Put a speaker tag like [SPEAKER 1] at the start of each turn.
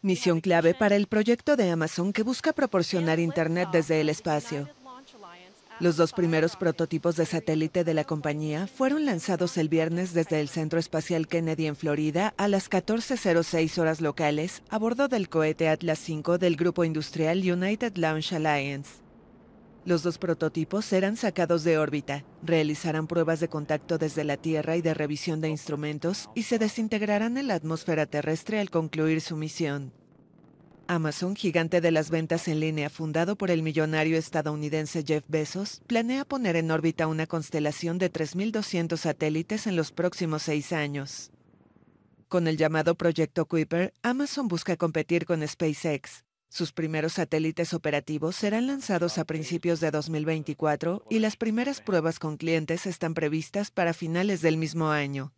[SPEAKER 1] Misión clave para el proyecto de Amazon que busca proporcionar Internet desde el espacio. Los dos primeros prototipos de satélite de la compañía fueron lanzados el viernes desde el Centro Espacial Kennedy en Florida a las 14.06 horas locales a bordo del cohete Atlas V del grupo industrial United Launch Alliance. Los dos prototipos serán sacados de órbita, realizarán pruebas de contacto desde la Tierra y de revisión de instrumentos y se desintegrarán en la atmósfera terrestre al concluir su misión. Amazon, gigante de las ventas en línea fundado por el millonario estadounidense Jeff Bezos, planea poner en órbita una constelación de 3.200 satélites en los próximos seis años. Con el llamado Proyecto Kuiper, Amazon busca competir con SpaceX, sus primeros satélites operativos serán lanzados a principios de 2024 y las primeras pruebas con clientes están previstas para finales del mismo año.